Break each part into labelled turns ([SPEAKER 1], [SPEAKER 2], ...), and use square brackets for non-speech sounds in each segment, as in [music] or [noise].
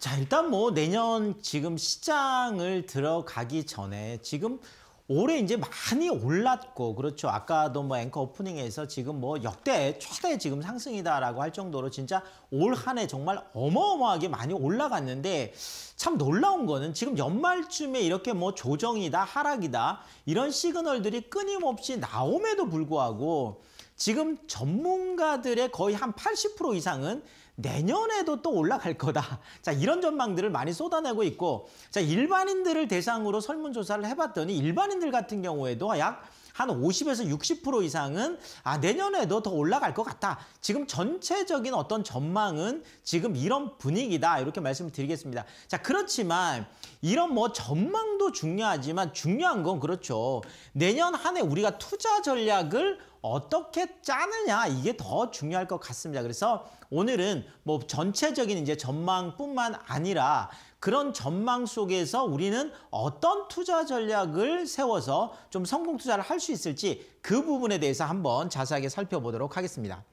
[SPEAKER 1] 자, 일단 뭐 내년 지금 시장을 들어가기 전에 지금 올해 이제 많이 올랐고 그렇죠. 아까도 뭐 앵커 오프닝에서 지금 뭐 역대 최대 지금 상승이다라고 할 정도로 진짜 올 한 해 정말 어마어마하게 많이 올라갔는데 참 놀라운 거는 지금 연말쯤에 이렇게 뭐 조정이다 하락이다 이런 시그널들이 끊임없이 나옴에도 불구하고 지금 전문가들의 거의 한 80% 이상은 내년에도 또 올라갈 거다. [laughs] 자, 이런 전망들을 많이 쏟아내고 있고, 자, 일반인들을 대상으로 설문조사를 해봤더니 일반인들 같은 경우에도 약 한 50에서 60% 이상은 아, 내년에도 더 올라갈 것 같다. 지금 전체적인 어떤 전망은 지금 이런 분위기다. 이렇게 말씀을 드리겠습니다. 자, 그렇지만 이런 뭐 전망도 중요하지만 중요한 건 그렇죠. 내년 한 해 우리가 투자 전략을 어떻게 짜느냐 이게 더 중요할 것 같습니다. 그래서 오늘은 뭐 전체적인 이제 전망뿐만 아니라 그런 전망 속에서 우리는 어떤 투자 전략을 세워서 좀 성공 투자를 할 수 있을지 그 부분에 대해서 한번 자세하게 살펴보도록 하겠습니다.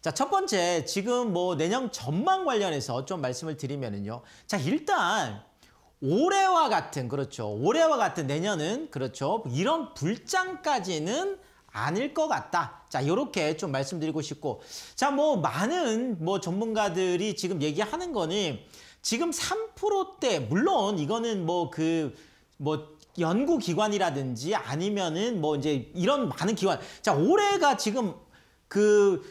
[SPEAKER 1] 자, 첫 번째 지금 뭐 내년 전망 관련해서 좀 말씀을 드리면은요. 자, 일단 올해와 같은 그렇죠. 올해와 같은 내년은 그렇죠. 이런 불장까지는 아닐 것 같다. 자, 요렇게좀 말씀드리고 싶고. 자, 뭐 많은 뭐 전문가들이 지금 얘기하는 거는 지금 3%대 물론 이거는 뭐 그뭐 그 뭐 연구 기관이라든지 아니면은 뭐 이제 이런 많은 기관. 자, 올해가 지금 그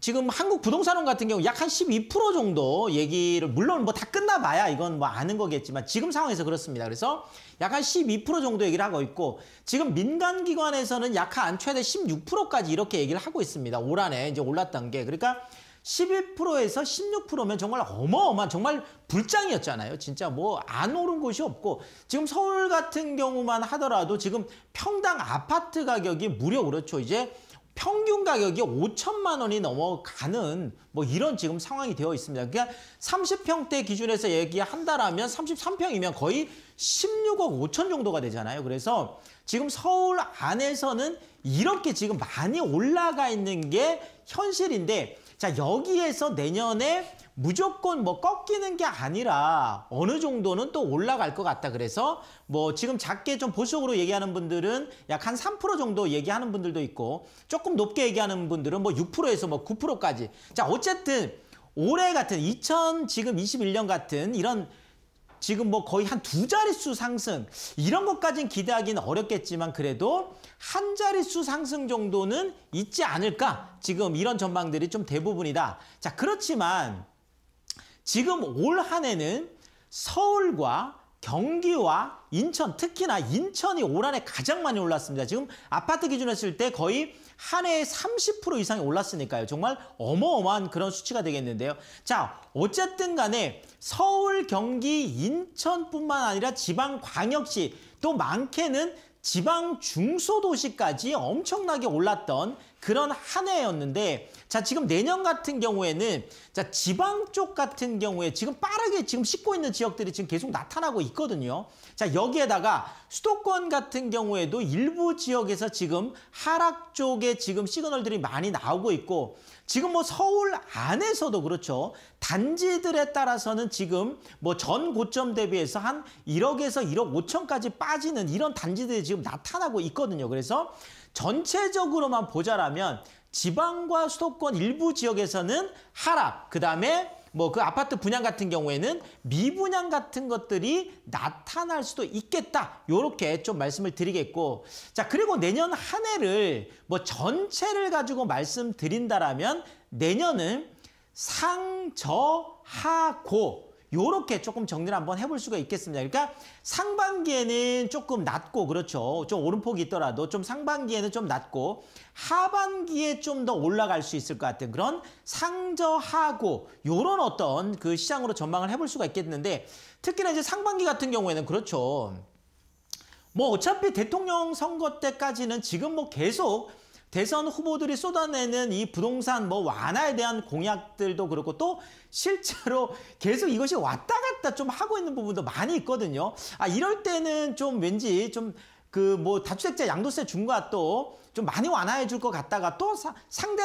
[SPEAKER 1] 지금 한국 부동산원 같은 경우 약 한 12% 정도 얘기를 물론 뭐 다 끝나봐야 이건 뭐 아는 거겠지만 지금 상황에서 그렇습니다. 그래서 약 한 12% 정도 얘기를 하고 있고 지금 민간 기관에서는 약한 최대 16%까지 이렇게 얘기를 하고 있습니다. 올 한해 이제 올랐던 게 그러니까 11%에서 16%면 정말 어마어마한 정말 불장이었잖아요. 진짜 뭐 안 오른 곳이 없고 지금 서울 같은 경우만 하더라도 지금 평당 아파트 가격이 무려 그렇죠. 이제 평균 가격이 5천만 원이 넘어가는 뭐 이런 지금 상황이 되어 있습니다. 그러니까 30평대 기준에서 얘기한다라면 33평이면 거의 16억 5천 정도가 되잖아요. 그래서 지금 서울 안에서는 이렇게 지금 많이 올라가 있는 게 현실인데 자 여기에서 내년에 무조건 뭐 꺾이는 게 아니라 어느 정도는 또 올라갈 것 같다. 그래서 뭐 지금 작게 좀 보수적으로 얘기하는 분들은 약 한 3% 정도 얘기하는 분들도 있고 조금 높게 얘기하는 분들은 뭐 6%에서 뭐 9%까지. 자, 어쨌든 올해 같은 2000 지금 21년 같은 이런 지금 뭐 거의 한 두 자릿수 상승 이런 것까진 기대하기는 어렵겠지만 그래도 한 자릿수 상승 정도는 있지 않을까 지금 이런 전망들이 좀 대부분이다 자 그렇지만 지금 올 한 해는 서울과 경기와 인천, 특히나 인천이 올 한해 가장 많이 올랐습니다. 지금 아파트 기준으로 했을 때 거의 한 해에 30% 이상이 올랐으니까요. 정말 어마어마한 그런 수치가 되겠는데요. 자, 어쨌든 간에 서울, 경기, 인천뿐만 아니라 지방 광역시 또 많게는 지방 중소도시까지 엄청나게 올랐던 그런 한 해였는데 자 지금 내년 같은 경우에는 자 지방 쪽 같은 경우에 지금 빠르게 지금 씻고 있는 지역들이 지금 계속 나타나고 있거든요. 자 여기에다가 수도권 같은 경우에도 일부 지역에서 지금 하락 쪽에 지금 시그널들이 많이 나오고 있고 지금 뭐 서울 안에서도 그렇죠. 단지들에 따라서는 지금 뭐 전 고점 대비해서 한 1억에서 1억 5천까지 빠지는 이런 단지들이 지금 나타나고 있거든요. 그래서 전체적으로만 보자라면 지방과 수도권 일부 지역에서는 하락, 그다음에 뭐 그 아파트 분양 같은 경우에는 미분양 같은 것들이 나타날 수도 있겠다. 요렇게 좀 말씀을 드리겠고. 자, 그리고 내년 한 해를 뭐 전체를 가지고 말씀드린다라면 내년은 상저하고 요렇게 조금 정리를 한번 해볼 수가 있겠습니다. 그러니까 상반기에는 조금 낮고 그렇죠. 좀 오름폭이 있더라도 좀 상반기에는 좀 낮고 하반기에 좀 더 올라갈 수 있을 것 같은 그런 상저하고 요런 어떤 그 시장으로 전망을 해볼 수가 있겠는데 특히나 이제 상반기 같은 경우에는 그렇죠. 뭐 어차피 대통령 선거 때까지는 지금 뭐 계속 대선 후보들이 쏟아내는 이 부동산 뭐 완화에 대한 공약들도 그렇고 또 실제로 계속 이것이 왔다 갔다 좀 하고 있는 부분도 많이 있거든요. 아 이럴 때는 좀 왠지 좀 그 뭐 다주택자 양도세 중과 또좀 많이 완화해 줄 것 같다가 또 사, 상대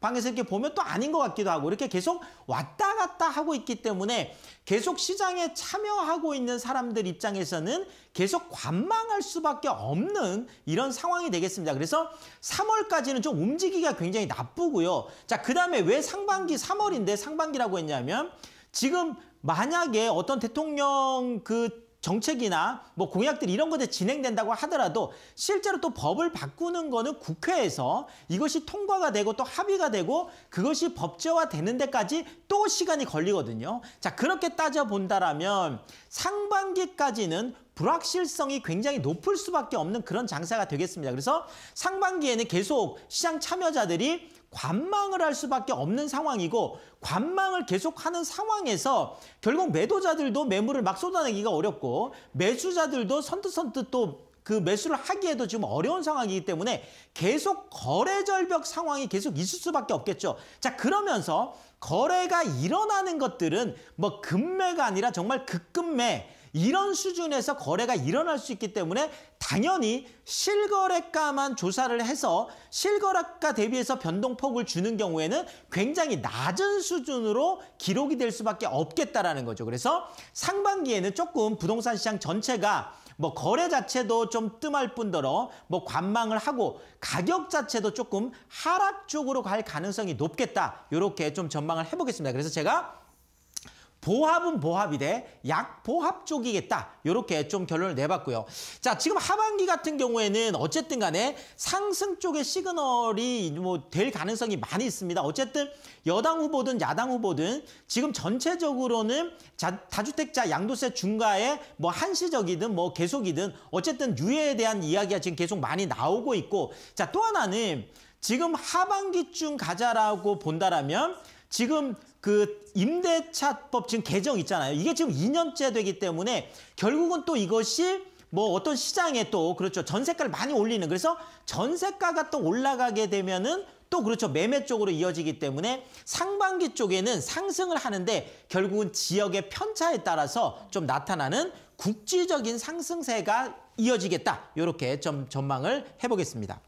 [SPEAKER 1] 방에서 이렇게 보면 또 아닌 것 같기도 하고 이렇게 계속 왔다 갔다 하고 있기 때문에 계속 시장에 참여하고 있는 사람들 입장에서는 계속 관망할 수밖에 없는 이런 상황이 되겠습니다. 그래서 3월까지는 좀 움직이기가 굉장히 나쁘고요. 자, 그 다음에 왜 상반기 3월인데 상반기라고 했냐면 지금 만약에 어떤 대통령 그 정책이나 뭐 공약들 이런 것들 진행된다고 하더라도 실제로 또 법을 바꾸는 거는 국회에서 이것이 통과가 되고 또 합의가 되고 그것이 법제화 되는 데까지 또 시간이 걸리거든요. 자, 그렇게 따져본다라면 상반기까지는 불확실성이 굉장히 높을 수밖에 없는 그런 장사가 되겠습니다. 그래서 상반기에는 계속 시장 참여자들이 관망을 할 수밖에 없는 상황이고 관망을 계속하는 상황에서 결국 매도자들도 매물을 막 쏟아내기가 어렵고 매수자들도 선뜻선뜻 또 그 매수를 하기에도 지금 어려운 상황이기 때문에 계속 거래 절벽 상황이 계속 있을 수밖에 없겠죠. 자 그러면서 거래가 일어나는 것들은 뭐 금매가 아니라 정말 극금매 이런 수준에서 거래가 일어날 수 있기 때문에 당연히 실거래가만 조사를 해서 실거래가 대비해서 변동폭을 주는 경우에는 굉장히 낮은 수준으로 기록이 될 수밖에 없겠다라는 거죠. 그래서 상반기에는 조금 부동산 시장 전체가 뭐 거래 자체도 좀 뜸할 뿐더러 뭐 관망을 하고 가격 자체도 조금 하락 쪽으로 갈 가능성이 높겠다. 이렇게 좀 전망을 해보겠습니다. 그래서 제가 보합은 보합이 돼 약보합 쪽이겠다. 이렇게 좀 결론을 내봤고요. 자 지금 하반기 같은 경우에는 어쨌든 간에 상승 쪽의 시그널이 뭐 될 가능성이 많이 있습니다. 어쨌든 여당 후보든 야당 후보든 지금 전체적으로는 자, 다주택자 양도세 중과에 뭐 한시적이든 뭐 계속이든 어쨌든 유예에 대한 이야기가 지금 계속 많이 나오고 있고 자 또 하나는 지금 하반기쯤 가자라고 본다라면 지금 그 임대차법 지금 개정 있잖아요. 이게 지금 2년째 되기 때문에 결국은 또 이것이 뭐 어떤 시장에 또 그렇죠. 전세가를 많이 올리는 그래서 전세가가 또 올라가게 되면은 또 그렇죠. 매매 쪽으로 이어지기 때문에 상반기 쪽에는 상승을 하는데 결국은 지역의 편차에 따라서 좀 나타나는 국지적인 상승세가 이어지겠다. 이렇게 좀 전망을 해보겠습니다.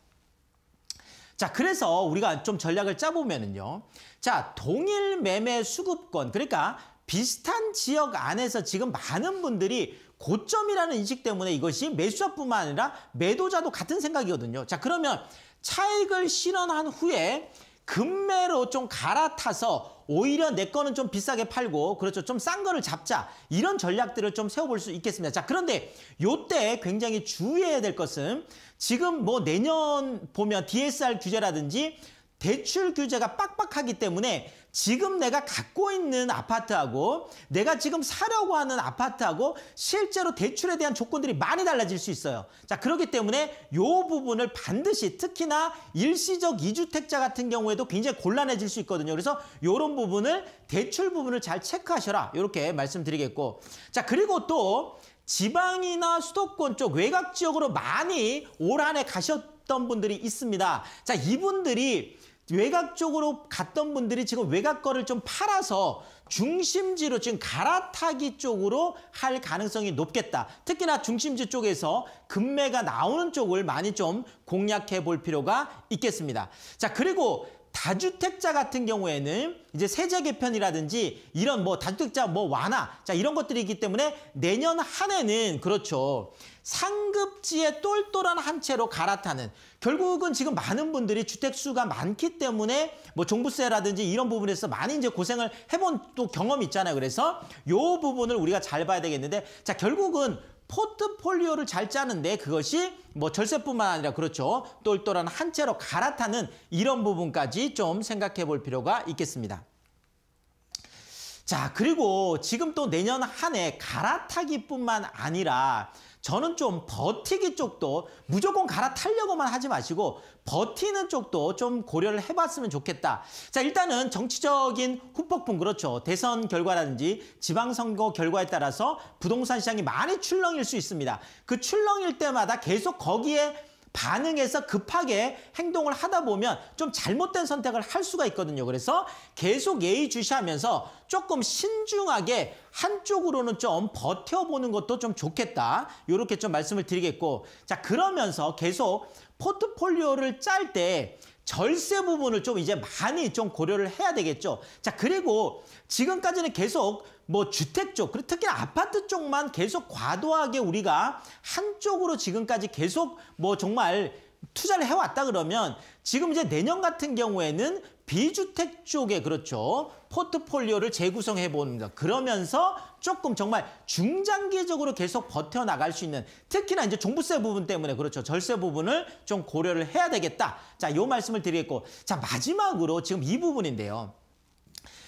[SPEAKER 1] 자, 그래서 우리가 좀 전략을 짜보면은요. 자, 동일 매매 수급권, 그러니까 비슷한 지역 안에서 지금 많은 분들이 고점이라는 인식 때문에 이것이 매수자뿐만 아니라 매도자도 같은 생각이거든요. 자, 그러면 차익을 실현한 후에 금매로 좀 갈아타서 오히려 내 거는 좀 비싸게 팔고 그렇죠. 좀 싼 거를 잡자. 이런 전략들을 좀 세워볼 수 있겠습니다. 자, 그런데 요때 굉장히 주의해야 될 것은 지금 뭐 내년 보면 DSR 규제라든지 대출 규제가 빡빡하기 때문에 지금 내가 갖고 있는 아파트하고 내가 지금 사려고 하는 아파트하고 실제로 대출에 대한 조건들이 많이 달라질 수 있어요. 자, 그렇기 때문에 이 부분을 반드시 특히나 일시적 이주택자 같은 경우에도 굉장히 곤란해질 수 있거든요. 그래서 이런 부분을 대출 부분을 잘 체크하셔라. 이렇게 말씀드리겠고. 자, 그리고 또 지방이나 수도권 쪽 외곽 지역으로 많이 올 한 해 가셨던 분들이 있습니다. 자, 이분들이 외곽 쪽으로 갔던 분들이 지금 외곽 거를 좀 팔아서 중심지로 지금 갈아타기 쪽으로 할 가능성이 높겠다. 특히나 중심지 쪽에서 금매가 나오는 쪽을 많이 좀 공략해 볼 필요가 있겠습니다. 자, 그리고 다주택자 같은 경우에는 이제 세제 개편이라든지 이런 뭐 다주택자 뭐 완화 자 이런 것들이 있기 때문에 내년 한 해는 그렇죠. 상급지에 똘똘한 한 채로 갈아타는 결국은 지금 많은 분들이 주택 수가 많기 때문에 뭐 종부세라든지 이런 부분에서 많이 이제 고생을 해본 또 경험이 있잖아요. 그래서 요 부분을 우리가 잘 봐야 되겠는데 자 결국은 포트폴리오를 잘 짜는데 그것이 뭐 절세뿐만 아니라 그렇죠. 똘똘한 한 채로 갈아타는 이런 부분까지 좀 생각해 볼 필요가 있겠습니다. 자, 그리고 지금 또 내년 한 해 갈아타기뿐만 아니라 저는 좀 버티기 쪽도 무조건 갈아타려고만 하지 마시고 버티는 쪽도 좀 고려를 해봤으면 좋겠다. 자 일단은 정치적인 후폭풍 그렇죠. 대선 결과라든지 지방선거 결과에 따라서 부동산 시장이 많이 출렁일 수 있습니다. 그 출렁일 때마다 계속 거기에 반응해서 급하게 행동을 하다 보면 좀 잘못된 선택을 할 수가 있거든요. 그래서 계속 예의주시하면서 조금 신중하게 한쪽으로는 좀 버텨보는 것도 좀 좋겠다. 이렇게 좀 말씀을 드리겠고 자 그러면서 계속 포트폴리오를 짤 때 절세 부분을 좀 이제 많이 좀 고려를 해야 되겠죠. 자 그리고 지금까지는 계속 뭐 주택 쪽, 그리고 특히나 아파트 쪽만 계속 과도하게 우리가 한쪽으로 지금까지 계속 뭐 정말 투자를 해왔다 그러면 지금 이제 내년 같은 경우에는 비주택 쪽에 그렇죠. 포트폴리오를 재구성해 봅니다. 그러면서 조금 정말 중장기적으로 계속 버텨나갈 수 있는 특히나 이제 종부세 부분 때문에 그렇죠. 절세 부분을 좀 고려를 해야 되겠다. 자, 요 말씀을 드리겠고 자, 마지막으로 지금 이 부분인데요.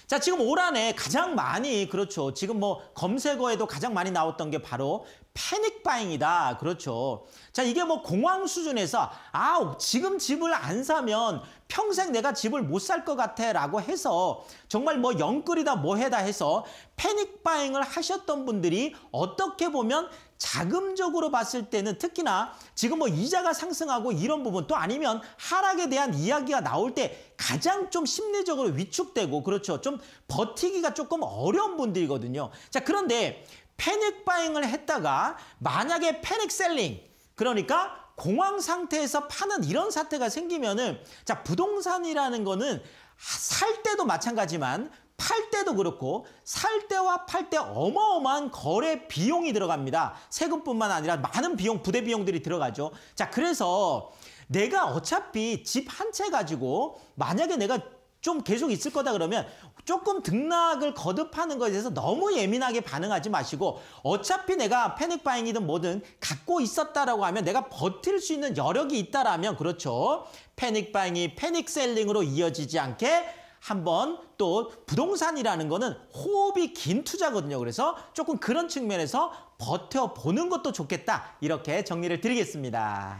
[SPEAKER 1] 자, 지금 올 한해 가장 많이, 그렇죠. 지금 뭐 검색어에도 가장 많이 나왔던 게 바로 패닉 바잉이다. 그렇죠. 자, 이게 뭐 공황 수준에서 아, 지금 집을 안 사면 평생 내가 집을 못 살 것 같아 라고 해서 정말 뭐 영끌이다 뭐해다 해서 패닉 바잉을 하셨던 분들이 어떻게 보면 자금적으로 봤을 때는 특히나 지금 뭐 이자가 상승하고 이런 부분 또 아니면 하락에 대한 이야기가 나올 때 가장 좀 심리적으로 위축되고 그렇죠. 좀 버티기가 조금 어려운 분들이거든요. 자, 그런데 패닉 바잉을 했다가 만약에 패닉 셀링 그러니까 공황 상태에서 파는 이런 사태가 생기면은 자 부동산이라는 거는 살 때도 마찬가지만 팔 때도 그렇고 살 때와 팔 때 어마어마한 거래 비용이 들어갑니다. 세금뿐만 아니라 많은 비용, 부대 비용들이 들어가죠. 자, 그래서 내가 어차피 집 한 채 가지고 만약에 내가 좀 계속 있을 거다 그러면 조금 등락을 거듭하는 것에 대해서 너무 예민하게 반응하지 마시고 어차피 내가 패닉 바잉이든 뭐든 갖고 있었다라고 하면 내가 버틸 수 있는 여력이 있다라면 그렇죠. 패닉 바잉이 패닉 셀링으로 이어지지 않게 한번 또 부동산이라는 거는 호흡이 긴 투자거든요. 그래서 조금 그런 측면에서 버텨보는 것도 좋겠다. 이렇게 정리를 드리겠습니다.